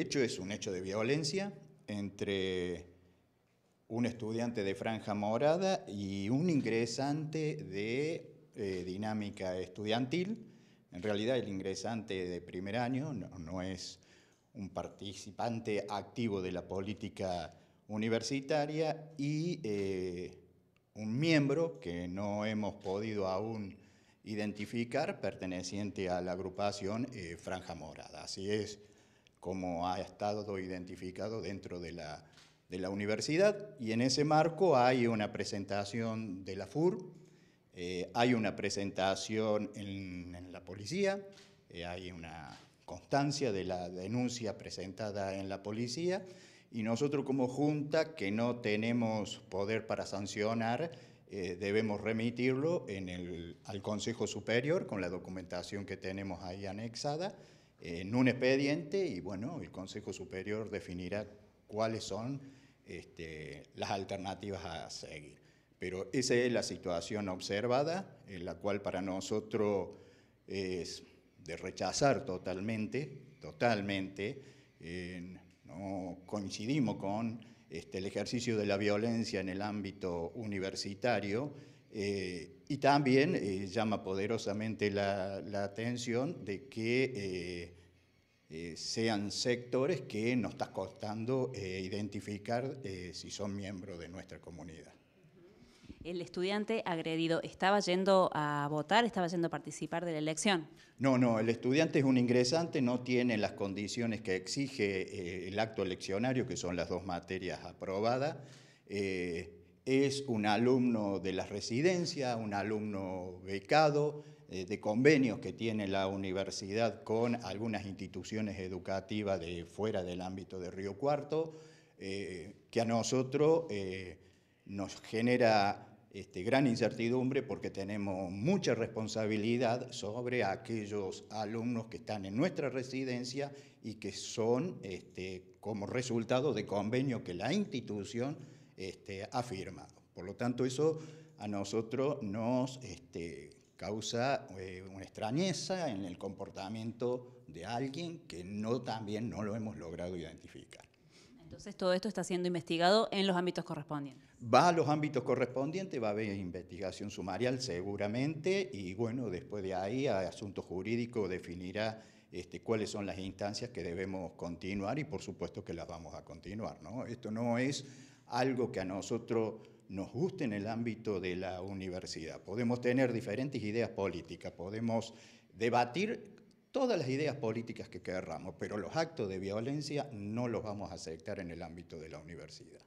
hecho es un hecho de violencia entre un estudiante de franja morada y un ingresante de eh, dinámica estudiantil. En realidad el ingresante de primer año no, es un participante activo de la política universitaria y eh, un miembro que no hemos podido aún identificar perteneciente a la agrupación eh, Franja Morada. Así es, como ha estado identificado dentro de la, universidad. Y en ese marco hay una presentación de la FUR, eh, hay una presentación en, la policía, eh, hay una constancia de la denuncia presentada en la policía y nosotros como Junta, que no tenemos poder para sancionar, eh, debemos remitirlo al Consejo Superior con la documentación que tenemos ahí anexada en un expediente y bueno, el Consejo Superior definirá cuáles son este, las alternativas a seguir. Pero esa es la situación observada, en la cual para nosotros es de rechazar totalmente, totalmente. Eh, no coincidimos con este, el ejercicio de la violencia en el ámbito universitario, eh, y también eh, llama poderosamente la, atención de que eh, sean sectores que nos está costando identificar si son miembros de nuestra comunidad. ¿El estudiante agredido estaba yendo a votar, estaba yendo a participar de la elección? No, no, el estudiante es un ingresante, no tiene las condiciones que exige el acto eleccionario, que son las dos materias aprobadas es un alumno de la residencia, un alumno becado, eh, de convenios que tiene la universidad con algunas instituciones educativas de fuera del ámbito de Río Cuarto, eh, que a nosotros eh, nos genera este, gran incertidumbre porque tenemos mucha responsabilidad sobre aquellos alumnos que están en nuestra residencia y que son este, como resultado de convenios que la institución este, afirmado. Por lo tanto, eso a nosotros nos este, causa eh, una extrañeza en el comportamiento de alguien que no también no lo hemos logrado identificar. Entonces todo esto está siendo investigado en los ámbitos correspondientes. Va a los ámbitos correspondientes, va a haber investigación sumarial seguramente y bueno, después de ahí a asunto jurídico definirá este, cuáles son las instancias que debemos continuar y por supuesto que las vamos a continuar. Esto no es algo que a nosotros nos guste en el ámbito de la universidad. Podemos tener diferentes ideas políticas, podemos debatir todas las ideas políticas que querramos, pero los actos de violencia no los vamos a aceptar en el ámbito de la universidad.